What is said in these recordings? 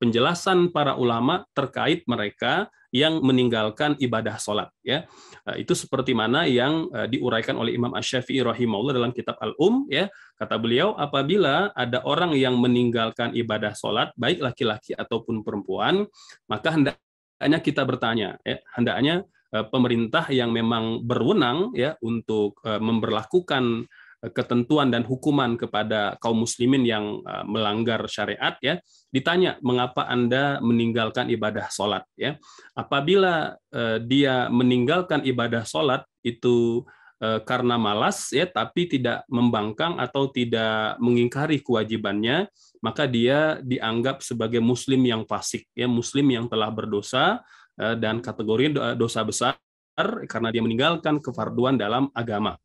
penjelasan para ulama terkait mereka yang meninggalkan ibadah sholat. Ya, eh, itu seperti mana yang eh, diuraikan oleh Imam Ash-Shafi'i rahimahullah dalam kitab Al-Um. Ya, kata beliau, apabila ada orang yang meninggalkan ibadah sholat, baik laki-laki ataupun perempuan, maka hendaknya kita bertanya, ya, hendaknya eh, pemerintah yang memang berwenang ya untuk memperlakukan Eh, ketentuan dan hukuman kepada kaum muslimin yang eh, melanggar syariat ya ditanya mengapa Anda meninggalkan ibadah sholat ya apabila eh, dia meninggalkan ibadah sholat itu karena malas ya tapi tidak membangkang atau tidak mengingkari kewajibannya maka dia dianggap sebagai muslim yang fasik ya muslim yang telah berdosa dan kategori dosa besar karena dia meninggalkan kefarduan dalam agama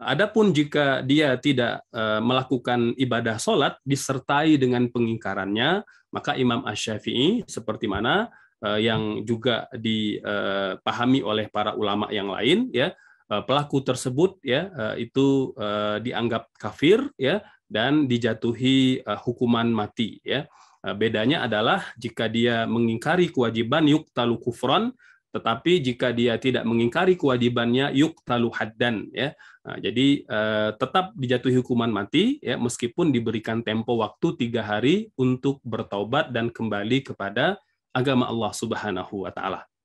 Adapun jika dia tidak eh, melakukan ibadah sholat disertai dengan pengingkarannya, maka Imam Ash-Syafi'i seperti mana eh, yang juga dipahami eh, oleh para ulama yang lain, ya pelaku tersebut ya itu dianggap kafir ya dan dijatuhi hukuman mati ya. Bedanya adalah jika dia mengingkari kewajiban yuk talu kufron tetapi jika dia tidak mengingkari kewajibannya, yuk terlalu haddan ya. Nah, jadi eh, tetap dijatuhi hukuman mati ya meskipun diberikan tempo waktu tiga hari untuk bertaubat dan kembali kepada agama Allah Subhanahu wa taala.